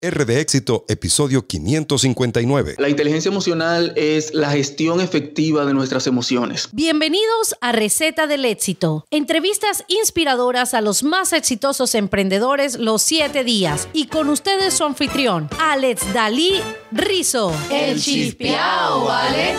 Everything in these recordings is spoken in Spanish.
R de éxito, episodio 559. La inteligencia emocional es la gestión efectiva de nuestras emociones. Bienvenidos a Receta del Éxito. Entrevistas inspiradoras a los más exitosos emprendedores los siete días. Y con ustedes su anfitrión, Alex Dalí Rizo. El chispeao, Alex.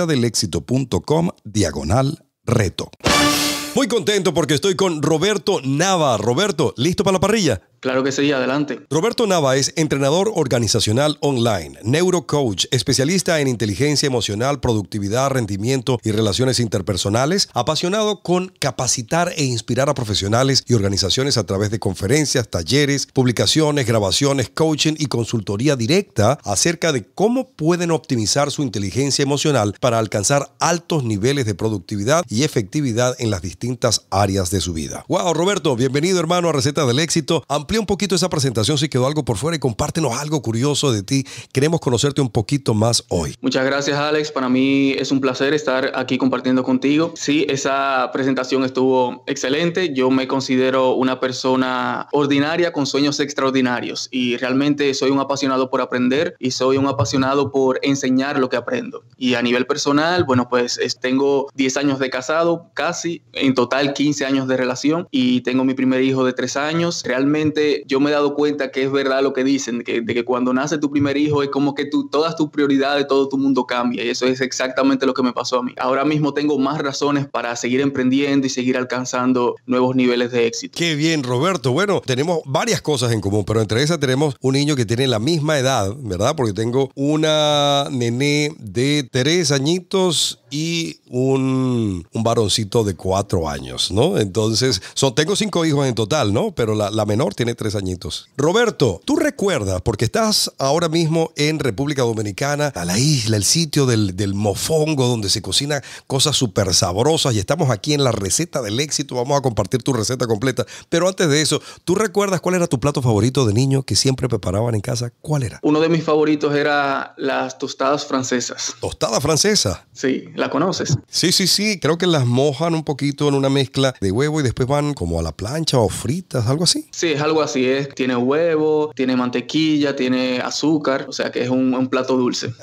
delexito.com diagonal reto. Muy contento porque estoy con Roberto Nava. Roberto, ¿listo para la parrilla? Claro que sí, adelante. Roberto Nava es entrenador organizacional online, neurocoach, especialista en inteligencia emocional, productividad, rendimiento y relaciones interpersonales, apasionado con capacitar e inspirar a profesionales y organizaciones a través de conferencias, talleres, publicaciones, grabaciones, coaching y consultoría directa acerca de cómo pueden optimizar su inteligencia emocional para alcanzar altos niveles de productividad y efectividad en las distintas áreas de su vida. Wow, Roberto, bienvenido hermano a Recetas del Éxito un poquito esa presentación si quedó algo por fuera y compártenos algo curioso de ti. Queremos conocerte un poquito más hoy. Muchas gracias, Alex. Para mí es un placer estar aquí compartiendo contigo. Sí, esa presentación estuvo excelente. Yo me considero una persona ordinaria con sueños extraordinarios y realmente soy un apasionado por aprender y soy un apasionado por enseñar lo que aprendo. Y a nivel personal, bueno, pues tengo 10 años de casado, casi, en total 15 años de relación y tengo mi primer hijo de 3 años. Realmente yo me he dado cuenta que es verdad lo que dicen, de que cuando nace tu primer hijo es como que tú, todas tus prioridades, todo tu mundo cambia. Y eso es exactamente lo que me pasó a mí. Ahora mismo tengo más razones para seguir emprendiendo y seguir alcanzando nuevos niveles de éxito. Qué bien, Roberto. Bueno, tenemos varias cosas en común, pero entre esas tenemos un niño que tiene la misma edad, ¿verdad? Porque tengo una nené de tres añitos y un, un varoncito de cuatro años, ¿no? Entonces, son, tengo cinco hijos en total, ¿no? Pero la menor tiene tres añitos. Roberto, tú recuerdas, porque estás ahora mismo en República Dominicana, a la isla, el sitio del, mofongo, donde se cocina cosas súper sabrosas y estamos aquí en la receta del éxito. Vamos a compartir tu receta completa. Pero antes de eso, ¿tú recuerdas cuál era tu plato favorito de niño que siempre preparaban en casa? ¿Cuál era? Uno de mis favoritos era las tostadas francesas. ¿Tostada francesa? Sí, ¿la conoces? Sí, sí, sí. Creo que las mojan un poquito en una mezcla de huevo y después van como a la plancha o fritas, algo así. Sí, es algo así es. Tiene huevo, tiene mantequilla, tiene azúcar, o sea que es un, un plato dulce.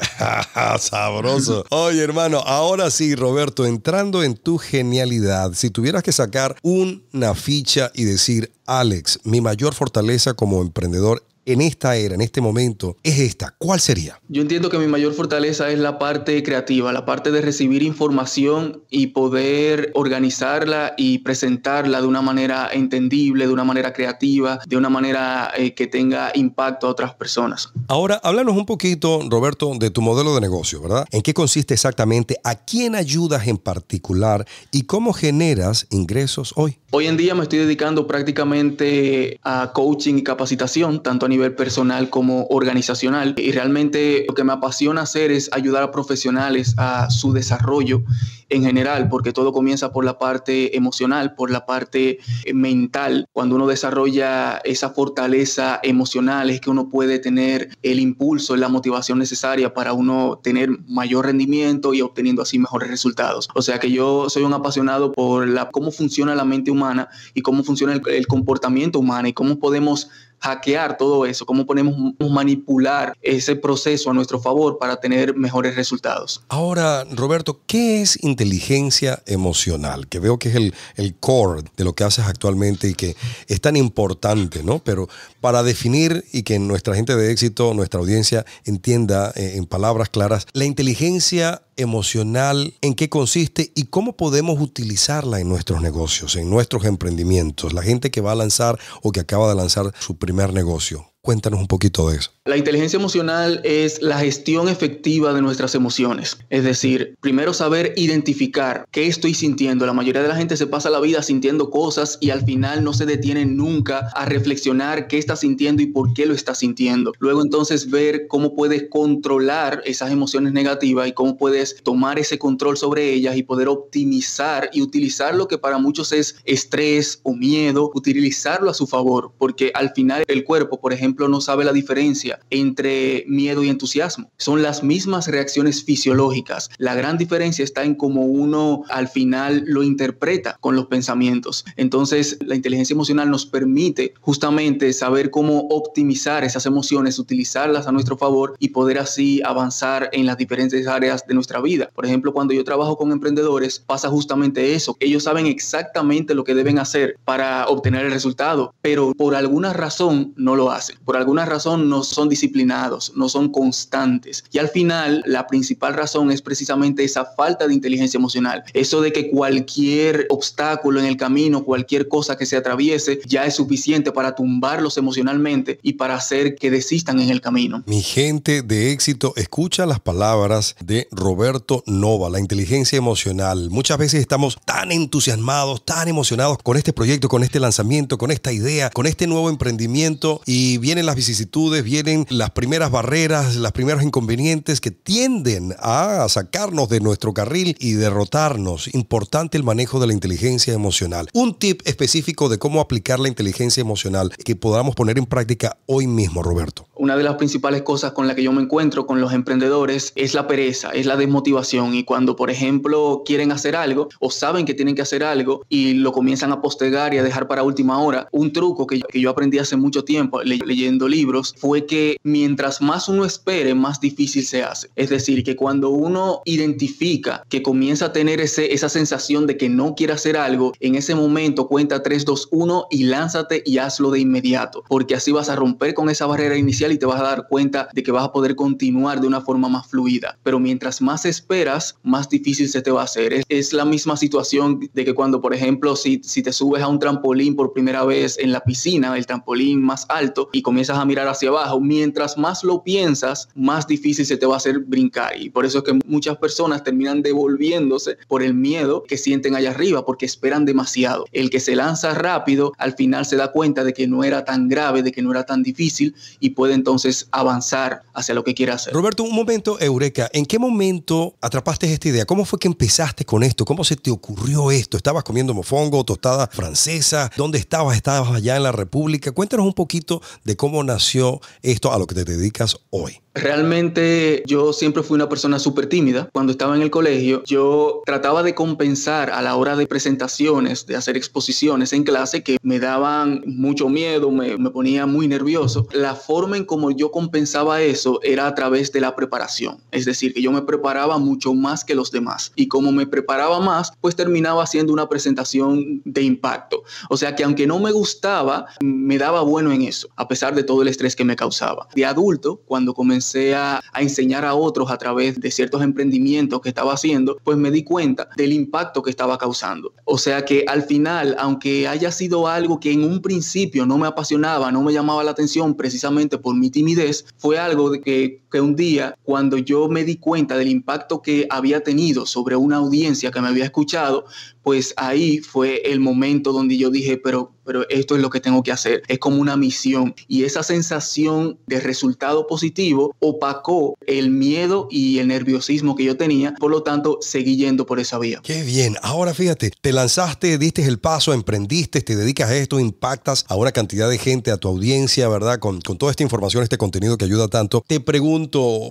Sabroso. Oye, hermano, ahora sí, Roberto, entrando en tu genialidad, si tuvieras que sacar una ficha y decir, Alex, mi mayor fortaleza como emprendedor en esta era, en este momento, es esta? ¿Cuál sería? Yo entiendo que mi mayor fortaleza es la parte creativa, la parte de recibir información y poder organizarla y presentarla de una manera entendible, de una manera creativa, de una manera eh, que tenga impacto a otras personas. Ahora, háblanos un poquito, Roberto, de tu modelo de negocio, ¿verdad? ¿En qué consiste exactamente? ¿A quién ayudas en particular? ¿Y cómo generas ingresos hoy? Hoy en día me estoy dedicando prácticamente a coaching y capacitación, tanto a nivel personal como organizacional. Y realmente lo que me apasiona hacer es ayudar a profesionales a su desarrollo en general, porque todo comienza por la parte emocional, por la parte eh, mental. Cuando uno desarrolla esa fortaleza emocional es que uno puede tener el impulso, la motivación necesaria para uno tener mayor rendimiento y obteniendo así mejores resultados. O sea que yo soy un apasionado por la, cómo funciona la mente humana y cómo funciona el, el comportamiento humano y cómo podemos hackear todo eso, cómo podemos manipular ese proceso a nuestro favor para tener mejores resultados. Ahora, Roberto, ¿qué es inteligencia emocional? Que veo que es el, el core de lo que haces actualmente y que es tan importante, ¿no? Pero para definir y que nuestra gente de éxito, nuestra audiencia entienda eh, en palabras claras, la inteligencia emocional, en qué consiste y cómo podemos utilizarla en nuestros negocios, en nuestros emprendimientos, la gente que va a lanzar o que acaba de lanzar su primer primer negocio. Cuéntanos un poquito de eso. La inteligencia emocional es la gestión efectiva de nuestras emociones. Es decir, primero saber identificar qué estoy sintiendo. La mayoría de la gente se pasa la vida sintiendo cosas y al final no se detiene nunca a reflexionar qué está sintiendo y por qué lo está sintiendo. Luego entonces ver cómo puedes controlar esas emociones negativas y cómo puedes tomar ese control sobre ellas y poder optimizar y utilizar lo que para muchos es estrés o miedo, utilizarlo a su favor. Porque al final el cuerpo, por ejemplo, no sabe la diferencia entre miedo y entusiasmo. Son las mismas reacciones fisiológicas. La gran diferencia está en cómo uno al final lo interpreta con los pensamientos. Entonces, la inteligencia emocional nos permite justamente saber cómo optimizar esas emociones, utilizarlas a nuestro favor y poder así avanzar en las diferentes áreas de nuestra vida. Por ejemplo, cuando yo trabajo con emprendedores, pasa justamente eso. Ellos saben exactamente lo que deben hacer para obtener el resultado, pero por alguna razón no lo hacen por alguna razón no son disciplinados, no son constantes. Y al final, la principal razón es precisamente esa falta de inteligencia emocional. Eso de que cualquier obstáculo en el camino, cualquier cosa que se atraviese, ya es suficiente para tumbarlos emocionalmente y para hacer que desistan en el camino. Mi gente de éxito, escucha las palabras de Roberto Nova, la inteligencia emocional. Muchas veces estamos tan entusiasmados, tan emocionados con este proyecto, con este lanzamiento, con esta idea, con este nuevo emprendimiento y viene las vicisitudes, vienen las primeras barreras, los primeros inconvenientes que tienden a sacarnos de nuestro carril y derrotarnos. Importante el manejo de la inteligencia emocional. Un tip específico de cómo aplicar la inteligencia emocional que podamos poner en práctica hoy mismo, Roberto una de las principales cosas con la que yo me encuentro con los emprendedores es la pereza, es la desmotivación y cuando por ejemplo quieren hacer algo o saben que tienen que hacer algo y lo comienzan a postergar y a dejar para última hora, un truco que yo, aprendí hace mucho tiempo leyendo libros fue que mientras más uno espere, más difícil se hace. Es decir, que cuando uno identifica que comienza a tener ese, esa sensación de que no quiere hacer algo, en ese momento cuenta 3, 2, 1 y lánzate y hazlo de inmediato, porque así vas a romper con esa barrera inicial y te vas a dar cuenta de que vas a poder continuar de una forma más fluida. Pero mientras más esperas, más difícil se te va a hacer. Es, la misma situación de que cuando, por ejemplo, si, si te subes a un trampolín por primera vez en la piscina, el trampolín más alto, y comienzas a mirar hacia abajo, mientras más lo piensas, más difícil se te va a hacer brincar. Y por eso es que muchas personas terminan devolviéndose por el miedo que sienten allá arriba, porque esperan demasiado. El que se lanza rápido, al final se da cuenta de que no era tan grave, de que no era tan difícil y pueden entonces avanzar hacia lo que quieras hacer. Roberto, un momento, Eureka, ¿en qué momento atrapaste esta idea? ¿Cómo fue que empezaste con esto? ¿Cómo se te ocurrió esto? ¿Estabas comiendo mofongo, tostada francesa? ¿Dónde estabas? ¿Estabas allá en la República? Cuéntanos un poquito de cómo nació esto a lo que te dedicas hoy. Realmente yo siempre fui una persona súper tímida. Cuando estaba en el colegio, yo trataba de compensar a la hora de presentaciones, de hacer exposiciones en clase que me daban mucho miedo, me, me ponía muy nervioso. La forma en como yo compensaba eso era a través de la preparación. Es decir, que yo me preparaba mucho más que los demás. Y como me preparaba más, pues terminaba haciendo una presentación de impacto. O sea que aunque no me gustaba, me daba bueno en eso, a pesar de todo el estrés que me causaba. De adulto, cuando comencé sea a, a, enseñar a otros a través de ciertos emprendimientos que estaba haciendo, pues me di cuenta del impacto que estaba causando. O sea que al final, aunque haya sido algo que en un principio no me apasionaba, no me llamaba la atención precisamente por mi timidez, fue algo de que que un día, cuando yo me di cuenta del impacto que había tenido sobre una audiencia que me había escuchado, pues ahí fue el momento donde yo dije, pero, pero esto es lo que tengo que hacer, es como una misión. Y esa sensación de resultado positivo opacó el miedo y el nerviosismo que yo tenía, por lo tanto, seguí yendo por esa vía. Qué bien, ahora fíjate, te lanzaste, diste el paso, emprendiste, te dedicas a esto, impactas a una cantidad de gente, a tu audiencia, ¿verdad? Con, con toda esta información, este contenido que ayuda tanto. Te pregunto,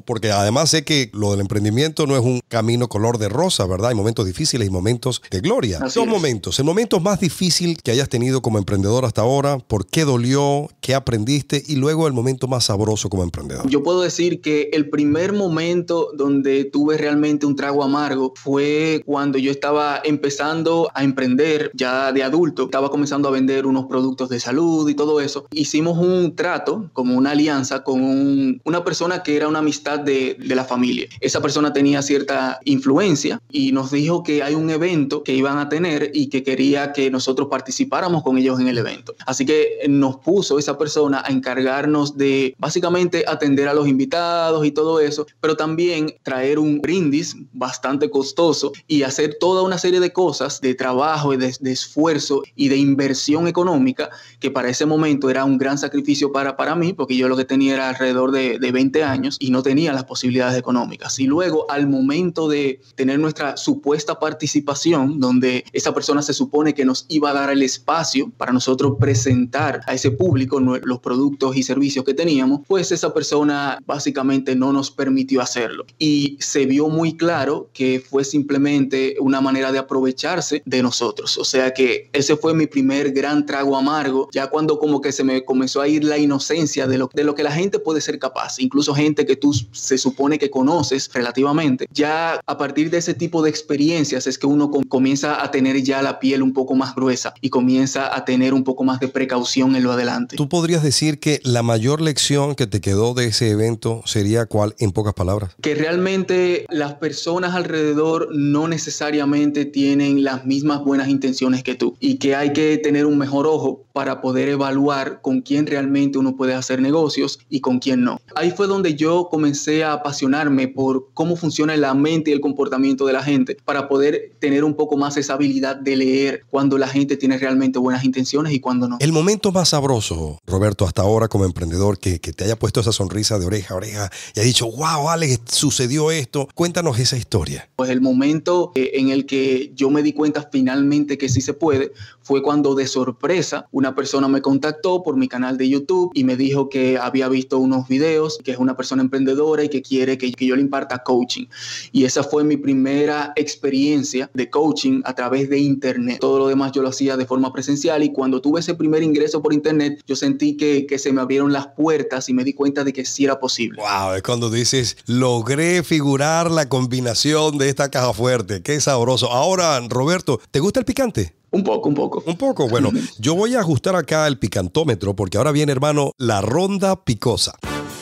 porque además sé que lo del emprendimiento no es un camino color de rosa, ¿verdad? Hay momentos difíciles y momentos de gloria. Son Dos momentos. El momento más difícil que hayas tenido como emprendedor hasta ahora, ¿por qué dolió? ¿Qué aprendiste? Y luego el momento más sabroso como emprendedor. Yo puedo decir que el primer momento donde tuve realmente un trago amargo fue cuando yo estaba empezando a emprender ya de adulto. Estaba comenzando a vender unos productos de salud y todo eso. Hicimos un trato, como una alianza con una persona que era una amistad de, de, la familia. Esa persona tenía cierta influencia y nos dijo que hay un evento que iban a tener y que quería que nosotros participáramos con ellos en el evento. Así que nos puso esa persona a encargarnos de básicamente atender a los invitados y todo eso, pero también traer un brindis bastante costoso y hacer toda una serie de cosas de trabajo y de, esfuerzo y de inversión económica que para ese momento era un gran sacrificio para, para mí porque yo lo que tenía era alrededor de, de 20 años y no tenía las posibilidades económicas. Y luego al momento de tener nuestra supuesta participación, donde esa persona se supone que nos iba a dar el espacio para nosotros presentar a ese público los productos y servicios que teníamos, pues esa persona básicamente no nos permitió hacerlo. Y se vio muy claro que fue simplemente una manera de aprovecharse de nosotros. O sea que ese fue mi primer gran trago amargo, ya cuando como que se me comenzó a ir la inocencia de lo, de lo que la gente puede ser capaz, incluso gente que tú se supone que conoces relativamente. Ya a partir de ese tipo de experiencias es que uno comienza a tener ya la piel un poco más gruesa y comienza a tener un poco más de precaución en lo adelante. ¿Tú podrías decir que la mayor lección que te quedó de ese evento sería cuál en pocas palabras? Que realmente las personas alrededor no necesariamente tienen las mismas buenas intenciones que tú y que hay que tener un mejor ojo para poder evaluar con quién realmente uno puede hacer negocios y con quién no. Ahí fue donde yo yo comencé a apasionarme por cómo funciona la mente y el comportamiento de la gente para poder tener un poco más esa habilidad de leer cuando la gente tiene realmente buenas intenciones y cuando no. El momento más sabroso, Roberto, hasta ahora como emprendedor, que, que te haya puesto esa sonrisa de oreja a oreja y ha dicho, wow, Alex, sucedió esto. Cuéntanos esa historia. Pues el momento eh, en el que yo me di cuenta finalmente que sí se puede fue cuando de sorpresa una persona me contactó por mi canal de YouTube y me dijo que había visto unos videos, que es una persona emprendedora y que quiere que, yo le imparta coaching. Y esa fue mi primera experiencia de coaching a través de internet. Todo lo demás yo lo hacía de forma presencial y cuando tuve ese primer ingreso por internet, yo sentí que, que se me abrieron las puertas y me di cuenta de que sí era posible. Wow, es cuando dices, logré figurar la combinación de esta caja fuerte. Qué sabroso. Ahora, Roberto, ¿te gusta el picante? Un poco, un poco. Un poco, bueno, yo voy a ajustar acá el picantómetro porque ahora viene, hermano, la ronda picosa.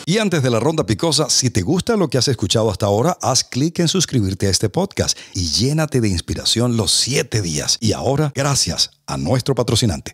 Y antes de la ronda picosa, si te gusta lo que has escuchado hasta ahora, haz clic en suscribirte a este podcast y llénate de inspiración los siete días. Y ahora, gracias a nuestro patrocinante.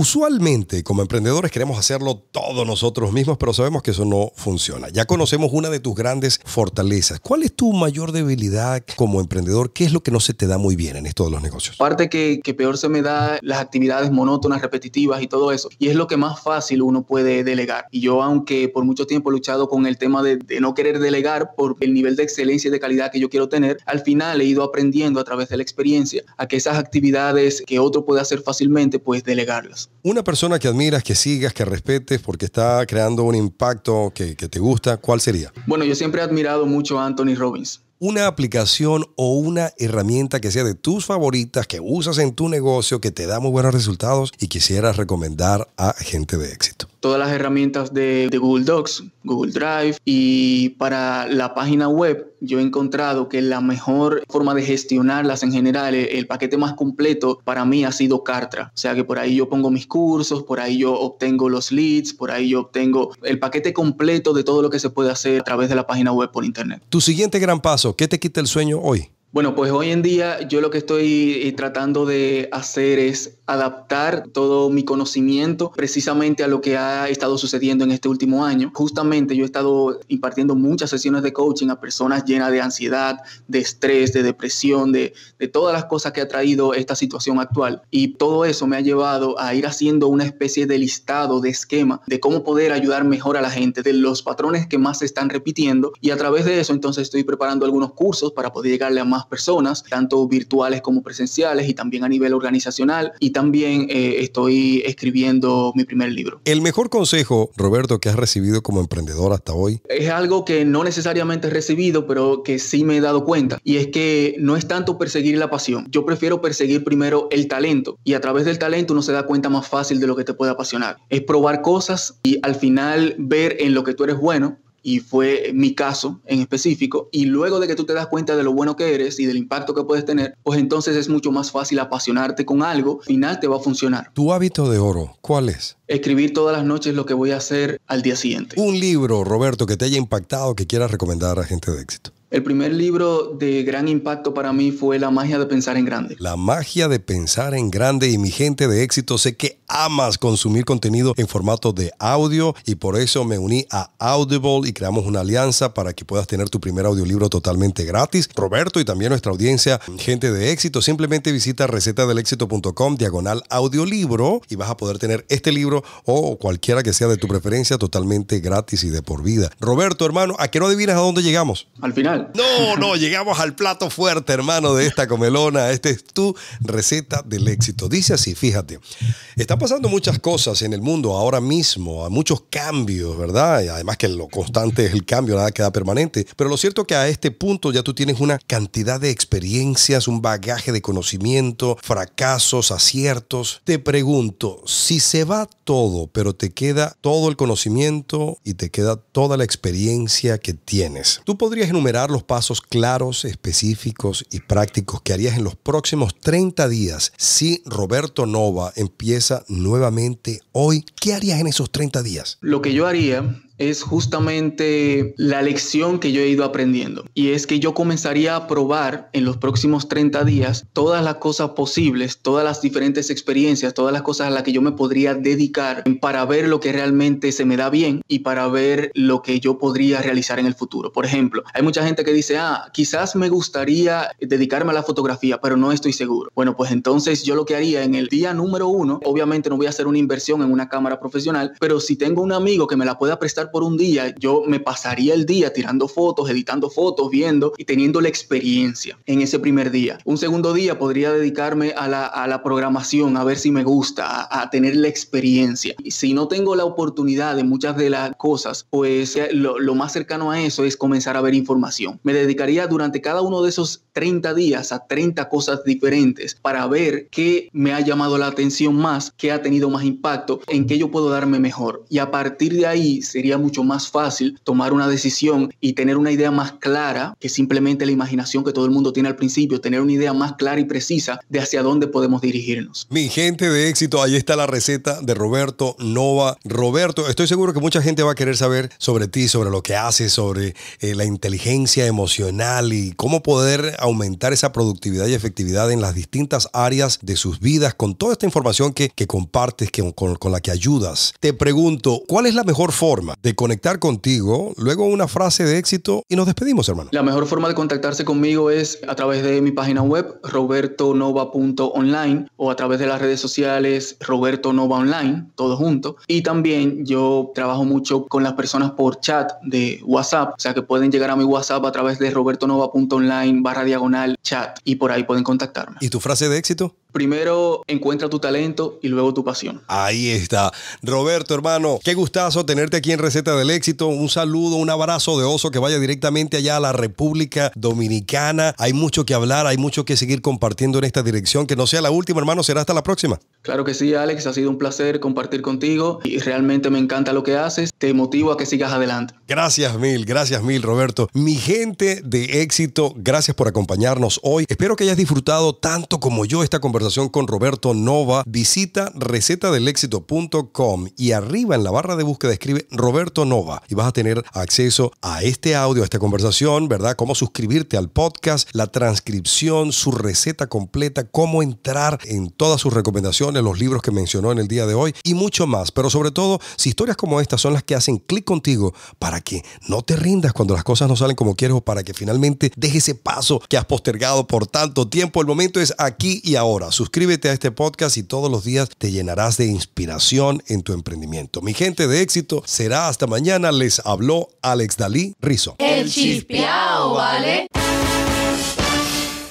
Usualmente, como emprendedores, queremos hacerlo todos nosotros mismos, pero sabemos que eso no funciona. Ya conocemos una de tus grandes fortalezas. ¿Cuál es tu mayor debilidad como emprendedor? ¿Qué es lo que no se te da muy bien en esto de los negocios? Parte que, peor se me da las actividades monótonas, repetitivas y todo eso. Y es lo que más fácil uno puede delegar. Y yo, aunque por mucho tiempo he luchado con el tema de, de no querer delegar por el nivel de excelencia y de calidad que yo quiero tener, al final he ido aprendiendo a través de la experiencia a que esas actividades que otro puede hacer fácilmente, pues delegarlas una persona que admiras, que sigas, que respetes, porque está creando un impacto que, que te gusta, ¿cuál sería? Bueno, yo siempre he admirado mucho a Anthony Robbins una aplicación o una herramienta que sea de tus favoritas, que usas en tu negocio, que te da muy buenos resultados y quisieras recomendar a gente de éxito todas las herramientas de, Google Docs, Google Drive y para la página web yo he encontrado que la mejor forma de gestionarlas en general, el, el, paquete más completo para mí ha sido Cartra. O sea que por ahí yo pongo mis cursos, por ahí yo obtengo los leads, por ahí yo obtengo el paquete completo de todo lo que se puede hacer a través de la página web por internet. Tu siguiente gran paso, ¿qué te quita el sueño hoy? Bueno, pues hoy en día yo lo que estoy eh, tratando de hacer es adaptar todo mi conocimiento precisamente a lo que ha estado sucediendo en este último año. Justamente yo he estado impartiendo muchas sesiones de coaching a personas llenas de ansiedad, de estrés, de depresión, de, de todas las cosas que ha traído esta situación actual. Y todo eso me ha llevado a ir haciendo una especie de listado, de esquema, de cómo poder ayudar mejor a la gente, de los patrones que más se están repitiendo. Y a través de eso entonces estoy preparando algunos cursos para poder llegarle a más personas, tanto virtuales como presenciales y también a nivel organizacional. Y también eh, estoy escribiendo mi primer libro. El mejor consejo, Roberto, que has recibido como emprendedor hasta hoy. Es algo que no necesariamente he recibido, pero que sí me he dado cuenta. Y es que no es tanto perseguir la pasión. Yo prefiero perseguir primero el talento. Y a través del talento uno se da cuenta más fácil de lo que te puede apasionar. Es probar cosas y al final ver en lo que tú eres bueno y fue mi caso en específico, y luego de que tú te das cuenta de lo bueno que eres y del impacto que puedes tener, pues entonces es mucho más fácil apasionarte con algo, al final te va a funcionar. ¿Tu hábito de oro cuál es? Escribir todas las noches lo que voy a hacer al día siguiente. Un libro, Roberto, que te haya impactado, que quieras recomendar a gente de éxito. El primer libro de gran impacto para mí fue La magia de pensar en grande. La magia de pensar en grande y mi gente de éxito sé que amas consumir contenido en formato de audio y por eso me uní a Audible y creamos una alianza para que puedas tener tu primer audiolibro totalmente gratis. Roberto y también nuestra audiencia, gente de éxito, simplemente visita recetadelexito.com diagonal audiolibro y vas a poder tener este libro o cualquiera que sea de tu preferencia totalmente gratis y de por vida. Roberto, hermano, ¿a qué no adivinas a dónde llegamos? Al final. No, no, llegamos al plato fuerte, hermano, de esta comelona. Esta es tu receta del éxito. Dice así, fíjate, están pasando muchas cosas en el mundo ahora mismo, muchos cambios, ¿verdad? además que lo constante es el cambio, nada queda permanente. Pero lo cierto es que a este punto ya tú tienes una cantidad de experiencias, un bagaje de conocimiento, fracasos, aciertos. Te pregunto, si se va todo, pero te queda todo el conocimiento y te queda toda la experiencia que tienes, ¿tú podrías enumerar los pasos claros, específicos y prácticos que harías en los próximos 30 días si Roberto Nova empieza nuevamente hoy, ¿qué harías en esos 30 días? Lo que yo haría es justamente la lección que yo he ido aprendiendo. Y es que yo comenzaría a probar en los próximos 30 días todas las cosas posibles, todas las diferentes experiencias, todas las cosas a las que yo me podría dedicar para ver lo que realmente se me da bien y para ver lo que yo podría realizar en el futuro. Por ejemplo, hay mucha gente que dice, ah, quizás me gustaría dedicarme a la fotografía, pero no estoy seguro. Bueno, pues entonces yo lo que haría en el día número uno, obviamente no voy a hacer una inversión en una cámara profesional, pero si tengo un amigo que me la pueda prestar por un día, yo me pasaría el día tirando fotos, editando fotos, viendo y teniendo la experiencia en ese primer día. Un segundo día podría dedicarme a la, programación, a ver si me gusta, a, tener la experiencia. Y si no tengo la oportunidad de muchas de las cosas, pues eh, lo, lo más cercano a eso es comenzar a ver información. Me dedicaría durante cada uno de esos 30 días a 30 cosas diferentes para ver qué me ha llamado la atención más, qué ha tenido más impacto, en qué yo puedo darme mejor. Y a partir de ahí sería mucho más fácil tomar una decisión y tener una idea más clara que simplemente la imaginación que todo el mundo tiene al principio, tener una idea más clara y precisa de hacia dónde podemos dirigirnos. Mi gente de éxito, ahí está la receta de Roberto Nova. Roberto, estoy seguro que mucha gente va a querer saber sobre ti, sobre lo que haces, sobre eh, la inteligencia emocional y cómo poder aumentar esa productividad y efectividad en las distintas áreas de sus vidas con toda esta información que, compartes, que, con, con la que ayudas. Te pregunto, ¿cuál es la mejor forma de conectar contigo, luego una frase de éxito y nos despedimos, hermano. La mejor forma de contactarse conmigo es a través de mi página web, robertonova.online, o a través de las redes sociales, Roberto Online, todo junto. Y también yo trabajo mucho con las personas por chat de WhatsApp, o sea que pueden llegar a mi WhatsApp a través de robertonova.online barra diagonal chat y por ahí pueden contactarme. ¿Y tu frase de éxito? Primero encuentra tu talento y luego tu pasión. Ahí está. Roberto, hermano, qué gustazo tenerte aquí en Receta del Éxito. Un saludo, un abrazo de oso que vaya directamente allá a la República Dominicana. Hay mucho que hablar, hay mucho que seguir compartiendo en esta dirección. Que no sea la última, hermano, será hasta la próxima. Claro que sí, Alex, ha sido un placer compartir contigo y realmente me encanta lo que haces. Te motivo a que sigas adelante. Gracias mil, gracias mil, Roberto. Mi gente de éxito, gracias por acompañarnos hoy. Espero que hayas disfrutado tanto como yo esta conversación con Roberto Nova. Visita recetadelexito.com y arriba en la barra de búsqueda escribe Roberto Nova y vas a tener acceso a este audio, a esta conversación, ¿verdad? Cómo suscribirte al podcast, la transcripción, su receta completa, cómo entrar en todas sus recomendaciones los libros que mencionó en el día de hoy y mucho más. Pero sobre todo, si historias como estas son las que hacen clic contigo para que no te rindas cuando las cosas no salen como quieres o para que finalmente dejes ese paso que has postergado por tanto tiempo, el momento es aquí y ahora. Suscríbete a este podcast y todos los días te llenarás de inspiración en tu emprendimiento. Mi gente de éxito, será hasta mañana. Les habló Alex Dalí Rizo. El ¿vale?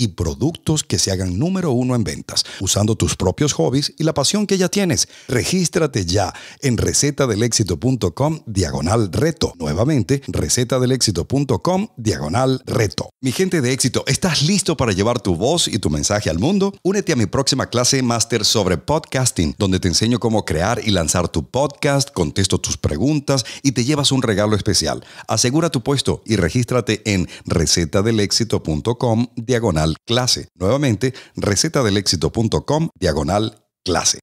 y productos que se hagan número uno en ventas, usando tus propios hobbies y la pasión que ya tienes. Regístrate ya en recetadelexito.com diagonal reto. Nuevamente, recetadelexito.com diagonal reto. Mi gente de éxito, ¿estás listo para llevar tu voz y tu mensaje al mundo? Únete a mi próxima clase máster sobre podcasting, donde te enseño cómo crear y lanzar tu podcast, contesto tus preguntas y te llevas un regalo especial. Asegura tu puesto y regístrate en recetadelexito.com diagonal clase. Nuevamente, recetadelexito.com diagonal clase.